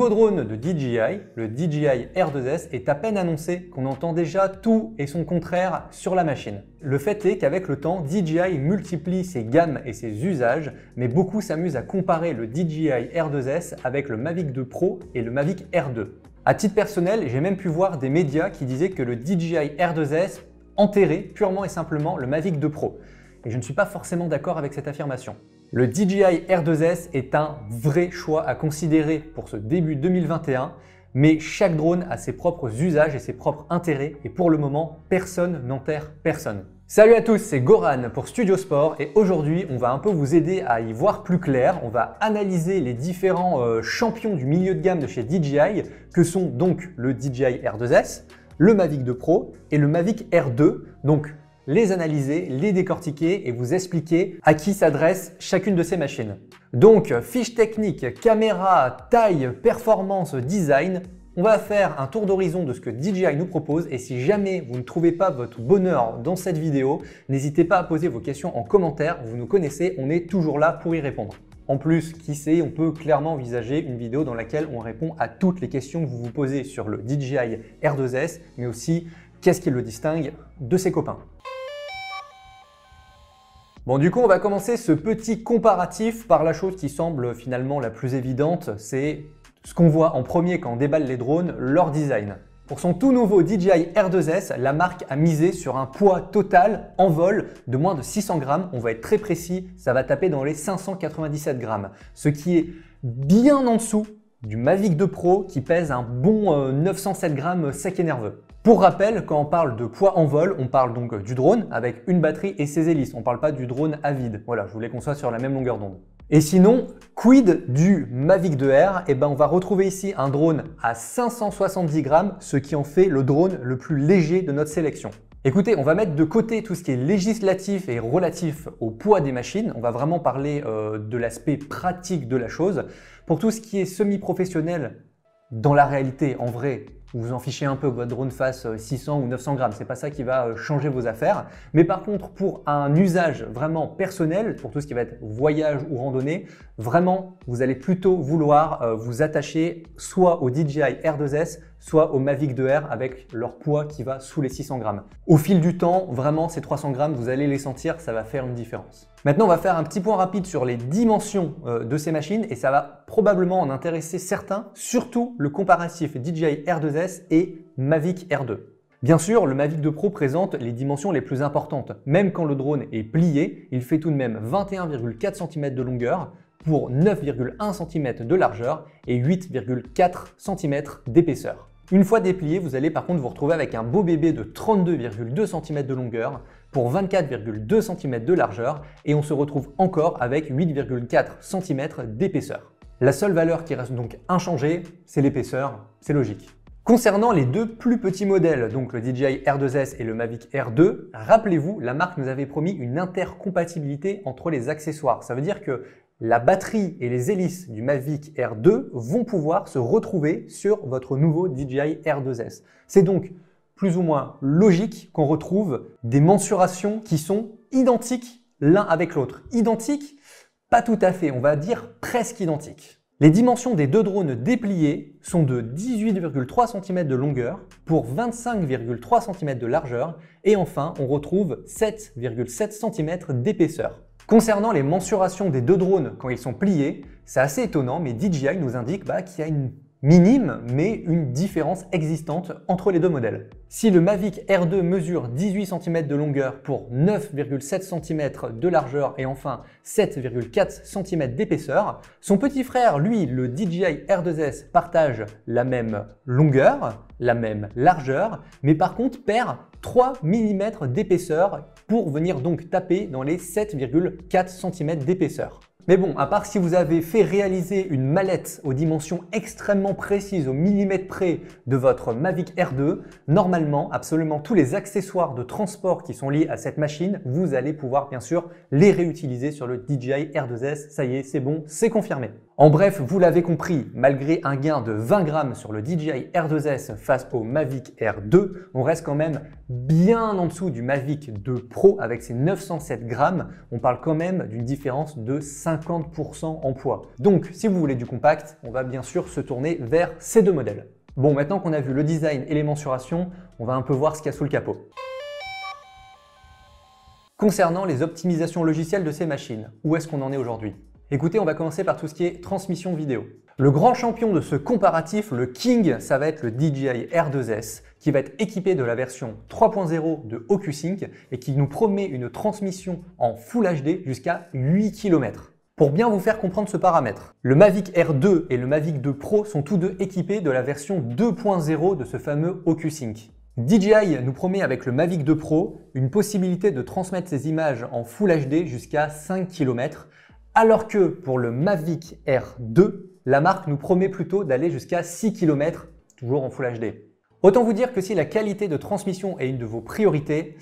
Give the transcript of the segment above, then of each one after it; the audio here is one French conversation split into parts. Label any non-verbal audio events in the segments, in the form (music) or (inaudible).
Le nouveau drone de DJI, le DJI R2S, est à peine annoncé qu'on entend déjà tout et son contraire sur la machine. Le fait est qu'avec le temps, DJI multiplie ses gammes et ses usages, mais beaucoup s'amusent à comparer le DJI R2S avec le Mavic 2 Pro et le Mavic R2. À titre personnel, j'ai même pu voir des médias qui disaient que le DJI R2S enterrait purement et simplement le Mavic 2 Pro. Et je ne suis pas forcément d'accord avec cette affirmation. Le DJI R2S est un vrai choix à considérer pour ce début 2021, mais chaque drone a ses propres usages et ses propres intérêts, et pour le moment, personne n'enterre personne. Salut à tous, c'est Goran pour Studio Sport et aujourd'hui on va un peu vous aider à y voir plus clair, on va analyser les différents euh, champions du milieu de gamme de chez DJI que sont donc le DJI R2S, le Mavic 2 Pro et le Mavic R2, donc les analyser, les décortiquer et vous expliquer à qui s'adresse chacune de ces machines. Donc, fiche technique, caméra, taille, performance, design, on va faire un tour d'horizon de ce que DJI nous propose et si jamais vous ne trouvez pas votre bonheur dans cette vidéo, n'hésitez pas à poser vos questions en commentaire, vous nous connaissez, on est toujours là pour y répondre. En plus, qui sait, on peut clairement envisager une vidéo dans laquelle on répond à toutes les questions que vous vous posez sur le DJI R2S, mais aussi qu'est-ce qui le distingue de ses copains. Bon, du coup, on va commencer ce petit comparatif par la chose qui semble finalement la plus évidente, c'est ce qu'on voit en premier quand on déballe les drones, leur design. Pour son tout nouveau DJI R2S, la marque a misé sur un poids total en vol de moins de 600 grammes. On va être très précis, ça va taper dans les 597 grammes, ce qui est bien en dessous du Mavic 2 Pro qui pèse un bon 907 euh, grammes sec et nerveux. Pour rappel, quand on parle de poids en vol, on parle donc du drone avec une batterie et ses hélices. On ne parle pas du drone à vide. Voilà, je voulais qu'on soit sur la même longueur d'onde. Et sinon, quid du Mavic 2R Eh ben, on va retrouver ici un drone à 570 grammes, ce qui en fait le drone le plus léger de notre sélection. Écoutez, on va mettre de côté tout ce qui est législatif et relatif au poids des machines. On va vraiment parler euh, de l'aspect pratique de la chose. Pour tout ce qui est semi-professionnel, dans la réalité, en vrai, vous vous en fichez un peu que votre drone fasse 600 euh, ou 900 grammes, c'est pas ça qui va euh, changer vos affaires. Mais par contre, pour un usage vraiment personnel, pour tout ce qui va être voyage ou randonnée, vraiment, vous allez plutôt vouloir euh, vous attacher soit au DJI R2S, soit au Mavic 2R avec leur poids qui va sous les 600 grammes. Au fil du temps, vraiment, ces 300 grammes, vous allez les sentir, ça va faire une différence. Maintenant, on va faire un petit point rapide sur les dimensions euh, de ces machines et ça va probablement en intéresser certains, surtout le comparatif DJI R2S et Mavic R2. Bien sûr, le Mavic 2 Pro présente les dimensions les plus importantes. Même quand le drone est plié, il fait tout de même 21,4 cm de longueur, pour 9,1 cm de largeur et 8,4 cm d'épaisseur. Une fois déplié, vous allez par contre vous retrouver avec un beau bébé de 32,2 cm de longueur pour 24,2 cm de largeur et on se retrouve encore avec 8,4 cm d'épaisseur. La seule valeur qui reste donc inchangée, c'est l'épaisseur, c'est logique. Concernant les deux plus petits modèles, donc le DJI R2S et le Mavic r 2, rappelez-vous, la marque nous avait promis une intercompatibilité entre les accessoires. Ça veut dire que la batterie et les hélices du Mavic r 2 vont pouvoir se retrouver sur votre nouveau DJI r 2S. C'est donc plus ou moins logique qu'on retrouve des mensurations qui sont identiques l'un avec l'autre. Identiques Pas tout à fait, on va dire presque identiques. Les dimensions des deux drones dépliés sont de 18,3 cm de longueur pour 25,3 cm de largeur et enfin on retrouve 7,7 cm d'épaisseur. Concernant les mensurations des deux drones quand ils sont pliés, c'est assez étonnant, mais DJI nous indique bah, qu'il y a une minime, mais une différence existante entre les deux modèles. Si le Mavic r 2 mesure 18 cm de longueur pour 9,7 cm de largeur et enfin 7,4 cm d'épaisseur, son petit frère, lui, le DJI R2S, partage la même longueur, la même largeur, mais par contre perd 3 mm d'épaisseur pour venir donc taper dans les 7,4 cm d'épaisseur. Mais bon, à part si vous avez fait réaliser une mallette aux dimensions extrêmement précises, au millimètre près de votre Mavic R2, normalement, absolument tous les accessoires de transport qui sont liés à cette machine, vous allez pouvoir bien sûr les réutiliser sur le DJI R2S. Ça y est, c'est bon, c'est confirmé. En bref, vous l'avez compris, malgré un gain de 20 grammes sur le DJI R2S face au Mavic r 2, on reste quand même bien en dessous du Mavic 2 Pro avec ses 907 grammes. On parle quand même d'une différence de 50% en poids. Donc, si vous voulez du compact, on va bien sûr se tourner vers ces deux modèles. Bon, maintenant qu'on a vu le design et les mensurations, on va un peu voir ce qu'il y a sous le capot. Concernant les optimisations logicielles de ces machines, où est-ce qu'on en est aujourd'hui Écoutez, on va commencer par tout ce qui est transmission vidéo. Le grand champion de ce comparatif, le king, ça va être le DJI R2S, qui va être équipé de la version 3.0 de OcuSync et qui nous promet une transmission en Full HD jusqu'à 8 km. Pour bien vous faire comprendre ce paramètre, le Mavic r 2 et le Mavic 2 Pro sont tous deux équipés de la version 2.0 de ce fameux OcuSync. DJI nous promet avec le Mavic 2 Pro une possibilité de transmettre ses images en Full HD jusqu'à 5 km alors que pour le Mavic r 2, la marque nous promet plutôt d'aller jusqu'à 6 km, toujours en Full HD. Autant vous dire que si la qualité de transmission est une de vos priorités,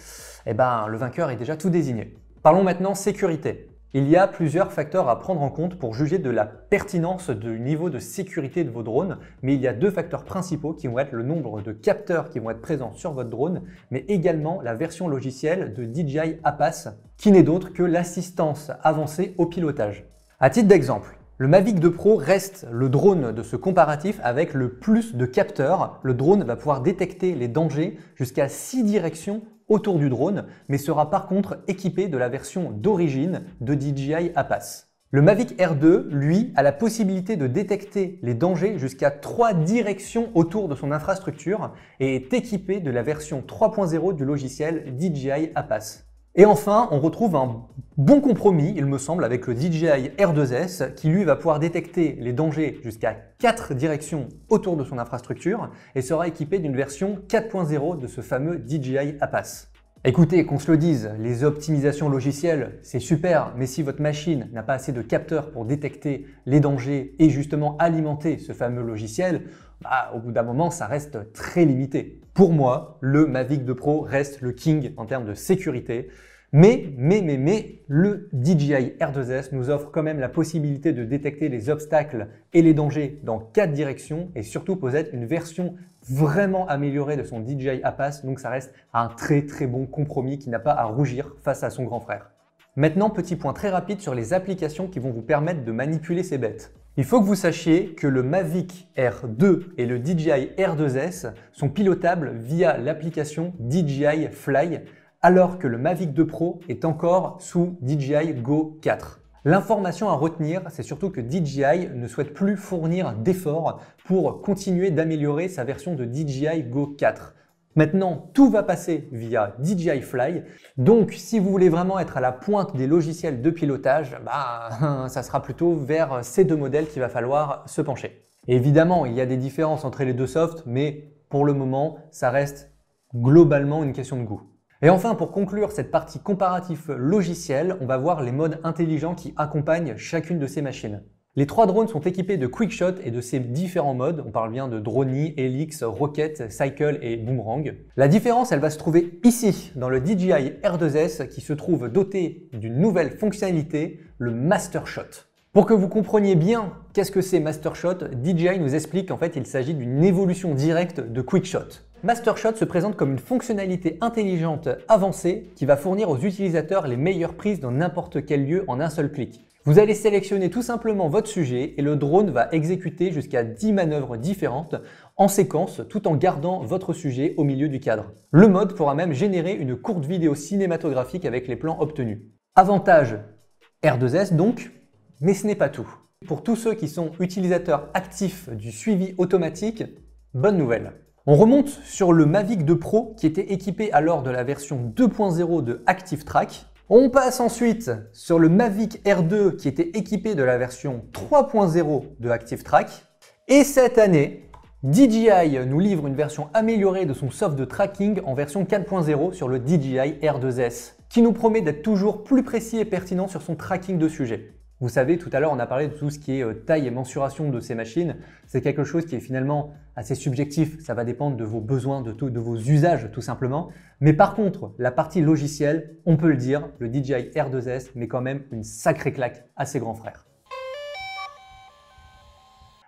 eh ben, le vainqueur est déjà tout désigné. Parlons maintenant sécurité. Il y a plusieurs facteurs à prendre en compte pour juger de la pertinence du niveau de sécurité de vos drones, mais il y a deux facteurs principaux qui vont être le nombre de capteurs qui vont être présents sur votre drone, mais également la version logicielle de DJI APAS qui n'est d'autre que l'assistance avancée au pilotage. À titre d'exemple, le Mavic 2 Pro reste le drone de ce comparatif avec le plus de capteurs. Le drone va pouvoir détecter les dangers jusqu'à 6 directions autour du drone, mais sera par contre équipé de la version d'origine de DJI APAS. Le Mavic r 2, lui, a la possibilité de détecter les dangers jusqu'à 3 directions autour de son infrastructure et est équipé de la version 3.0 du logiciel DJI APAS. Et enfin, on retrouve un bon compromis, il me semble, avec le DJI R2S, qui lui va pouvoir détecter les dangers jusqu'à 4 directions autour de son infrastructure et sera équipé d'une version 4.0 de ce fameux DJI Apas. Écoutez, qu'on se le dise, les optimisations logicielles, c'est super, mais si votre machine n'a pas assez de capteurs pour détecter les dangers et justement alimenter ce fameux logiciel, bah, au bout d'un moment, ça reste très limité. Pour moi, le Mavic 2 Pro reste le king en termes de sécurité. Mais, mais, mais, mais, le DJI R2S nous offre quand même la possibilité de détecter les obstacles et les dangers dans quatre directions et surtout possède une version vraiment améliorée de son DJI APAS. donc ça reste un très très bon compromis qui n'a pas à rougir face à son grand frère. Maintenant, petit point très rapide sur les applications qui vont vous permettre de manipuler ces bêtes. Il faut que vous sachiez que le Mavic r 2 et le DJI r 2S sont pilotables via l'application DJI Fly, alors que le Mavic 2 Pro est encore sous DJI Go 4. L'information à retenir, c'est surtout que DJI ne souhaite plus fournir d'efforts pour continuer d'améliorer sa version de DJI Go 4. Maintenant, tout va passer via DJI Fly. Donc, si vous voulez vraiment être à la pointe des logiciels de pilotage, bah, (laughs) ça sera plutôt vers ces deux modèles qu'il va falloir se pencher. Évidemment, il y a des différences entre les deux softs, mais pour le moment, ça reste globalement une question de goût. Et enfin, pour conclure cette partie comparatif logiciel, on va voir les modes intelligents qui accompagnent chacune de ces machines. Les trois drones sont équipés de Quickshot et de ses différents modes. On parle bien de Drony, Helix, Rocket, Cycle et Boomerang. La différence, elle va se trouver ici, dans le DJI R2S qui se trouve doté d'une nouvelle fonctionnalité, le Master Shot. Pour que vous compreniez bien qu'est-ce que c'est Master Shot, DJI nous explique qu'en fait il s'agit d'une évolution directe de Quickshot. MasterShot se présente comme une fonctionnalité intelligente avancée qui va fournir aux utilisateurs les meilleures prises dans n'importe quel lieu en un seul clic. Vous allez sélectionner tout simplement votre sujet et le drone va exécuter jusqu'à 10 manœuvres différentes en séquence tout en gardant votre sujet au milieu du cadre. Le mode pourra même générer une courte vidéo cinématographique avec les plans obtenus. Avantage R2S donc, mais ce n'est pas tout. Pour tous ceux qui sont utilisateurs actifs du suivi automatique, bonne nouvelle. On remonte sur le Mavic 2 Pro qui était équipé alors de la version 2.0 de ActiveTrack on passe ensuite sur le Mavic r 2 qui était équipé de la version 3.0 de ActiveTrack. Et cette année, DJI nous livre une version améliorée de son soft de tracking en version 4.0 sur le DJI r 2S, qui nous promet d'être toujours plus précis et pertinent sur son tracking de sujet. Vous savez, tout à l'heure, on a parlé de tout ce qui est euh, taille et mensuration de ces machines. C'est quelque chose qui est finalement assez subjectif. Ça va dépendre de vos besoins, de, vos usages, tout simplement. Mais par contre, la partie logicielle, on peut le dire, le DJI R2S met quand même une sacrée claque à ses grands frères.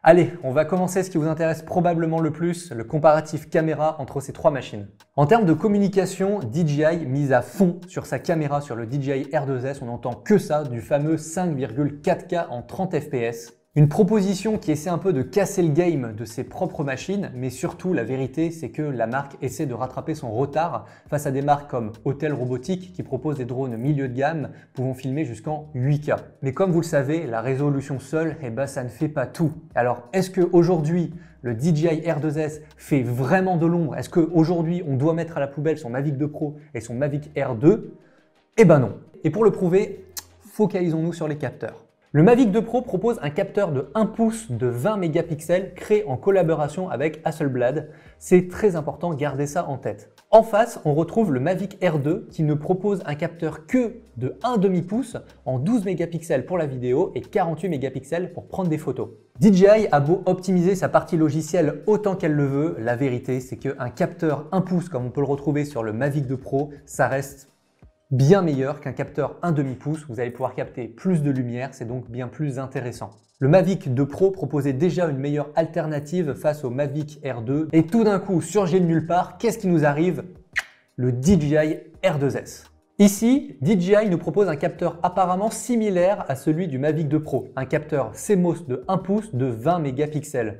Allez, on va commencer ce qui vous intéresse probablement le plus, le comparatif caméra entre ces trois machines. En termes de communication, DJI mise à fond sur sa caméra sur le DJI R2S, on n'entend que ça, du fameux 5,4K en 30 fps. Une proposition qui essaie un peu de casser le game de ses propres machines, mais surtout la vérité c'est que la marque essaie de rattraper son retard face à des marques comme Hotel Robotique qui proposent des drones milieu de gamme pouvant filmer jusqu'en 8K. Mais comme vous le savez, la résolution seule, et eh ben, ça ne fait pas tout. Alors est-ce qu'aujourd'hui le DJI R2S fait vraiment de l'ombre Est-ce qu'aujourd'hui on doit mettre à la poubelle son Mavic 2 Pro et son Mavic r 2 Eh ben non. Et pour le prouver, focalisons-nous sur les capteurs. Le Mavic 2 Pro propose un capteur de 1 pouce de 20 mégapixels créé en collaboration avec Hasselblad. C'est très important, gardez ça en tête. En face, on retrouve le Mavic R2 qui ne propose un capteur que de demi pouce en 12 mégapixels pour la vidéo et 48 mégapixels pour prendre des photos. DJI a beau optimiser sa partie logicielle autant qu'elle le veut, la vérité c'est qu'un capteur 1 pouce comme on peut le retrouver sur le Mavic 2 Pro, ça reste bien meilleur qu'un capteur demi pouce. Vous allez pouvoir capter plus de lumière, c'est donc bien plus intéressant. Le Mavic 2 Pro proposait déjà une meilleure alternative face au Mavic R2. Et tout d'un coup, surgit de nulle part, qu'est-ce qui nous arrive Le DJI R2S. Ici, DJI nous propose un capteur apparemment similaire à celui du Mavic 2 Pro, un capteur CMOS de 1 pouce de 20 mégapixels.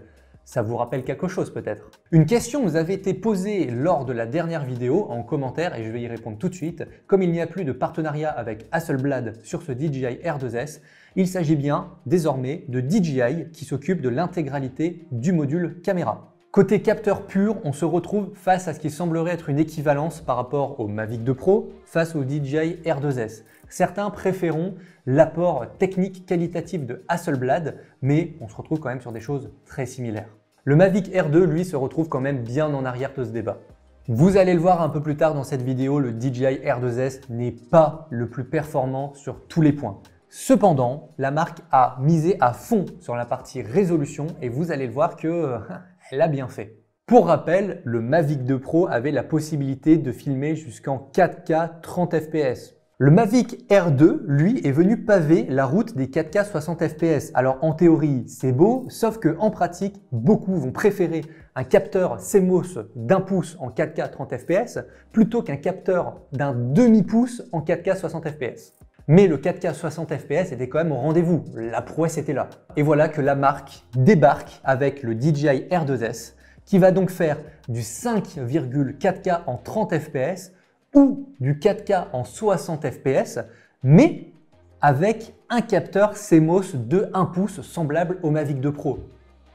Ça vous rappelle quelque chose peut-être Une question nous avait été posée lors de la dernière vidéo en commentaire et je vais y répondre tout de suite. Comme il n'y a plus de partenariat avec Hasselblad sur ce DJI R2S, il s'agit bien désormais de DJI qui s'occupe de l'intégralité du module caméra. Côté capteur pur, on se retrouve face à ce qui semblerait être une équivalence par rapport au Mavic 2 Pro face au DJI R2S. Certains préféreront l'apport technique qualitatif de Hasselblad, mais on se retrouve quand même sur des choses très similaires. Le Mavic R2, lui, se retrouve quand même bien en arrière de ce débat. Vous allez le voir un peu plus tard dans cette vidéo, le DJI R2S n'est pas le plus performant sur tous les points. Cependant, la marque a misé à fond sur la partie résolution et vous allez le voir que (laughs) elle a bien fait. Pour rappel, le Mavic 2 Pro avait la possibilité de filmer jusqu'en 4K 30 fps. Le Mavic R2, lui, est venu paver la route des 4K 60 fps. Alors en théorie, c'est beau, sauf que en pratique, beaucoup vont préférer un capteur CMOS d'un pouce en 4K 30 fps plutôt qu'un capteur d'un demi-pouce en 4K 60 fps mais le 4K 60 FPS était quand même au rendez-vous, la prouesse était là. Et voilà que la marque débarque avec le DJI R2S, qui va donc faire du 5,4K en 30 FPS ou du 4K en 60 FPS, mais avec un capteur CMOS de 1 pouce semblable au Mavic 2 Pro.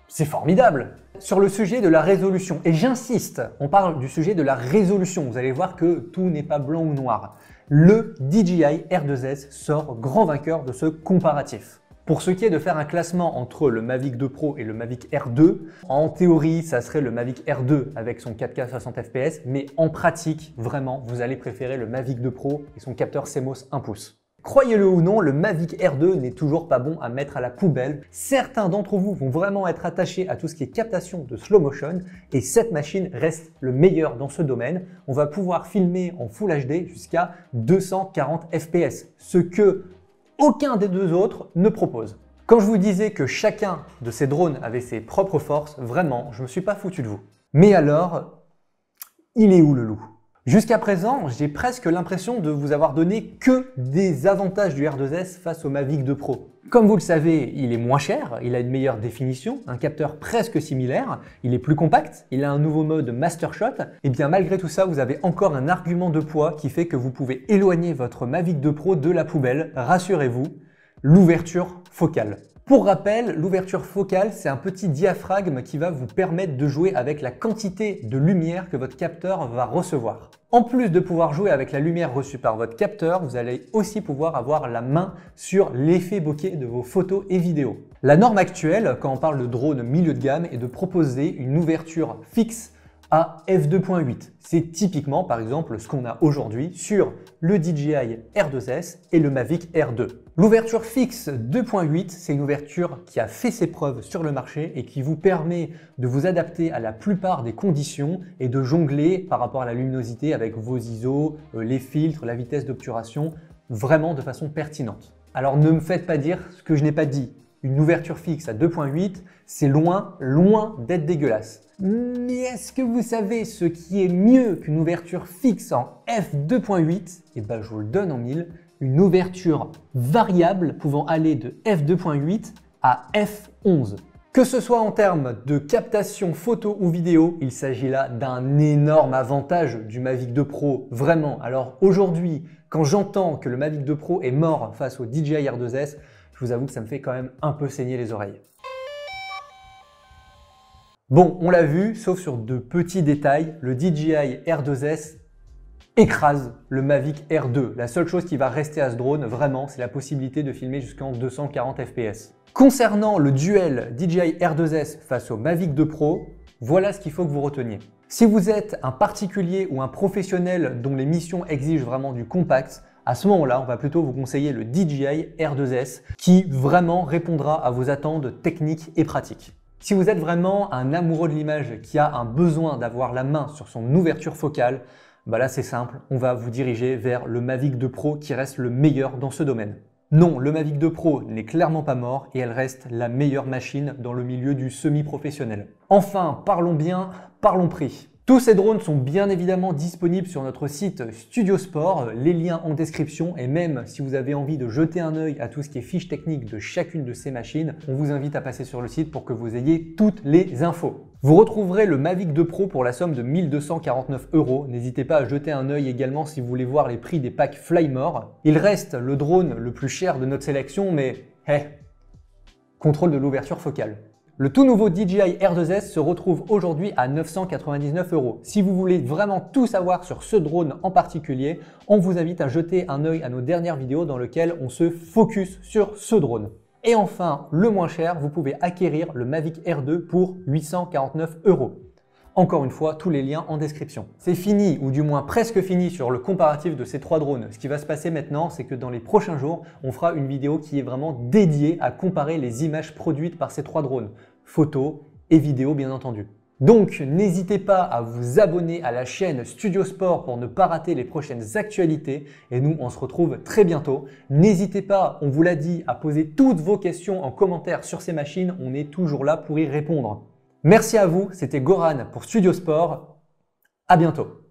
C'est formidable Sur le sujet de la résolution, et j'insiste, on parle du sujet de la résolution, vous allez voir que tout n'est pas blanc ou noir le DJI R2S sort grand vainqueur de ce comparatif. Pour ce qui est de faire un classement entre le Mavic 2 Pro et le Mavic R2, en théorie, ça serait le Mavic R2 avec son 4K 60 fps, mais en pratique, vraiment, vous allez préférer le Mavic 2 Pro et son capteur CMOS 1 pouce. Croyez-le ou non, le Mavic R2 n'est toujours pas bon à mettre à la poubelle. Certains d'entre vous vont vraiment être attachés à tout ce qui est captation de slow motion et cette machine reste le meilleur dans ce domaine. On va pouvoir filmer en Full HD jusqu'à 240 fps, ce que aucun des deux autres ne propose. Quand je vous disais que chacun de ces drones avait ses propres forces, vraiment, je ne me suis pas foutu de vous. Mais alors, il est où le loup Jusqu'à présent, j'ai presque l'impression de vous avoir donné que des avantages du R2S face au Mavic 2 Pro. Comme vous le savez, il est moins cher, il a une meilleure définition, un capteur presque similaire, il est plus compact, il a un nouveau mode Master Shot, et eh bien malgré tout ça, vous avez encore un argument de poids qui fait que vous pouvez éloigner votre Mavic 2 Pro de la poubelle, rassurez-vous, l'ouverture focale. Pour rappel, l'ouverture focale, c'est un petit diaphragme qui va vous permettre de jouer avec la quantité de lumière que votre capteur va recevoir. En plus de pouvoir jouer avec la lumière reçue par votre capteur, vous allez aussi pouvoir avoir la main sur l'effet bokeh de vos photos et vidéos. La norme actuelle, quand on parle de drone milieu de gamme, est de proposer une ouverture fixe à f2.8. C'est typiquement par exemple ce qu'on a aujourd'hui sur le DJI R2S et le Mavic R2. L'ouverture fixe 2.8, c'est une ouverture qui a fait ses preuves sur le marché et qui vous permet de vous adapter à la plupart des conditions et de jongler par rapport à la luminosité avec vos ISO, euh, les filtres, la vitesse d'obturation, vraiment de façon pertinente. Alors ne me faites pas dire ce que je n'ai pas dit. Une ouverture fixe à 2.8, c'est loin, loin d'être dégueulasse. Mais est-ce que vous savez ce qui est mieux qu'une ouverture fixe en f2.8 Eh bien, je vous le donne en mille ouverture variable pouvant aller de f2.8 à f11. Que ce soit en termes de captation photo ou vidéo, il s'agit là d'un énorme avantage du Mavic 2 Pro, vraiment. Alors aujourd'hui, quand j'entends que le Mavic 2 Pro est mort face au DJI R2S, je vous avoue que ça me fait quand même un peu saigner les oreilles. Bon, on l'a vu, sauf sur de petits détails, le DJI R2S écrase le Mavic r 2. La seule chose qui va rester à ce drone, vraiment, c'est la possibilité de filmer jusqu'en 240 fps. Concernant le duel DJI R2S face au Mavic 2 Pro, voilà ce qu'il faut que vous reteniez. Si vous êtes un particulier ou un professionnel dont les missions exigent vraiment du compact, à ce moment-là, on va plutôt vous conseiller le DJI R2S qui vraiment répondra à vos attentes techniques et pratiques. Si vous êtes vraiment un amoureux de l'image qui a un besoin d'avoir la main sur son ouverture focale, bah là, c'est simple, on va vous diriger vers le Mavic 2 Pro qui reste le meilleur dans ce domaine. Non, le Mavic 2 Pro n'est clairement pas mort et elle reste la meilleure machine dans le milieu du semi-professionnel. Enfin, parlons bien, parlons prix. Tous ces drones sont bien évidemment disponibles sur notre site Studio Sport, les liens en description et même si vous avez envie de jeter un œil à tout ce qui est fiche technique de chacune de ces machines, on vous invite à passer sur le site pour que vous ayez toutes les infos. Vous retrouverez le Mavic 2 Pro pour la somme de 1249 euros. N'hésitez pas à jeter un œil également si vous voulez voir les prix des packs Flymore. Il reste le drone le plus cher de notre sélection, mais hé, eh, contrôle de l'ouverture focale. Le tout nouveau DJI R2S se retrouve aujourd'hui à 999 euros. Si vous voulez vraiment tout savoir sur ce drone en particulier, on vous invite à jeter un œil à nos dernières vidéos dans lesquelles on se focus sur ce drone. Et enfin, le moins cher, vous pouvez acquérir le Mavic Air 2 pour 849 euros. Encore une fois, tous les liens en description. C'est fini, ou du moins presque fini, sur le comparatif de ces trois drones. Ce qui va se passer maintenant, c'est que dans les prochains jours, on fera une vidéo qui est vraiment dédiée à comparer les images produites par ces trois drones photos et vidéos bien entendu. Donc n'hésitez pas à vous abonner à la chaîne Studio Sport pour ne pas rater les prochaines actualités et nous on se retrouve très bientôt. N'hésitez pas, on vous l'a dit, à poser toutes vos questions en commentaire sur ces machines, on est toujours là pour y répondre. Merci à vous, c'était Goran pour Studio Sport. À bientôt.